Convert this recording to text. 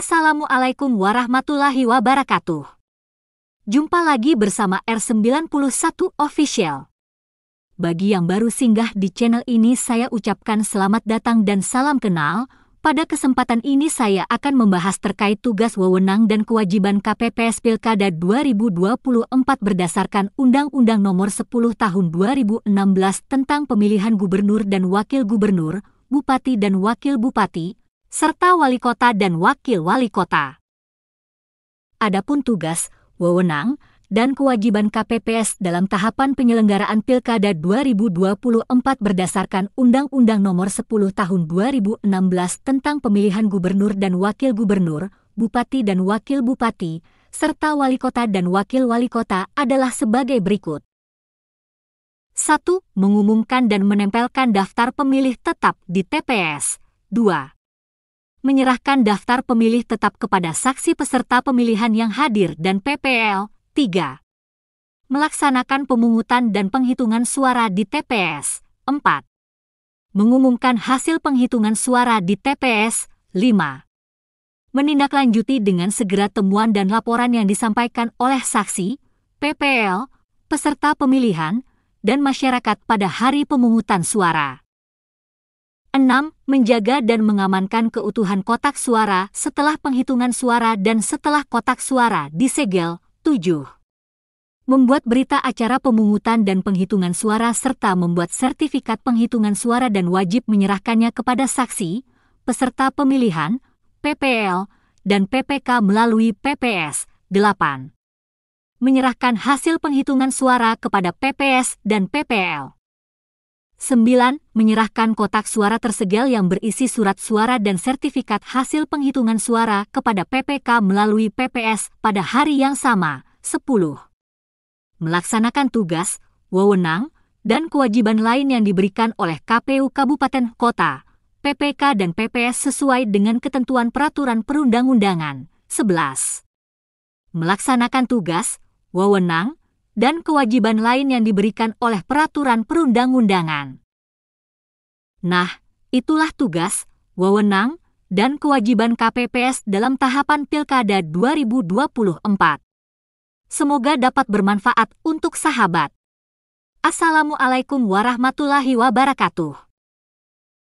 Assalamualaikum warahmatullahi wabarakatuh. Jumpa lagi bersama R91 Official. Bagi yang baru singgah di channel ini saya ucapkan selamat datang dan salam kenal. Pada kesempatan ini saya akan membahas terkait tugas wewenang dan kewajiban KPPS Pilkada 2024 berdasarkan Undang-Undang Nomor 10 Tahun 2016 tentang pemilihan gubernur dan wakil gubernur, bupati dan wakil bupati, serta wali kota dan wakil wali kota. Adapun tugas, wewenang, dan kewajiban KPPS dalam tahapan penyelenggaraan Pilkada 2024 berdasarkan Undang-Undang Nomor 10 Tahun 2016 tentang pemilihan gubernur dan wakil gubernur, bupati dan wakil bupati, serta wali kota dan wakil wali kota adalah sebagai berikut. 1. Mengumumkan dan menempelkan daftar pemilih tetap di TPS. 2 menyerahkan daftar pemilih tetap kepada saksi peserta pemilihan yang hadir dan PPL 3. Melaksanakan pemungutan dan penghitungan suara di TPS 4. Mengumumkan hasil penghitungan suara di TPS 5. Menindaklanjuti dengan segera temuan dan laporan yang disampaikan oleh saksi, PPL, peserta pemilihan, dan masyarakat pada hari pemungutan suara. 6. Menjaga dan mengamankan keutuhan kotak suara setelah penghitungan suara dan setelah kotak suara disegel. 7. Membuat berita acara pemungutan dan penghitungan suara serta membuat sertifikat penghitungan suara dan wajib menyerahkannya kepada saksi, peserta pemilihan, PPL, dan PPK melalui PPS. 8. Menyerahkan hasil penghitungan suara kepada PPS dan PPL. 9. Menyerahkan kotak suara tersegel yang berisi surat suara dan sertifikat hasil penghitungan suara kepada PPK melalui PPS pada hari yang sama. 10. Melaksanakan tugas, wewenang, dan kewajiban lain yang diberikan oleh KPU Kabupaten Kota, PPK dan PPS sesuai dengan ketentuan peraturan perundang-undangan. 11. Melaksanakan tugas, wewenang, dan kewajiban lain yang diberikan oleh peraturan perundang-undangan. Nah, itulah tugas, wewenang, dan kewajiban KPPS dalam tahapan Pilkada 2024. Semoga dapat bermanfaat untuk sahabat. Assalamualaikum warahmatullahi wabarakatuh.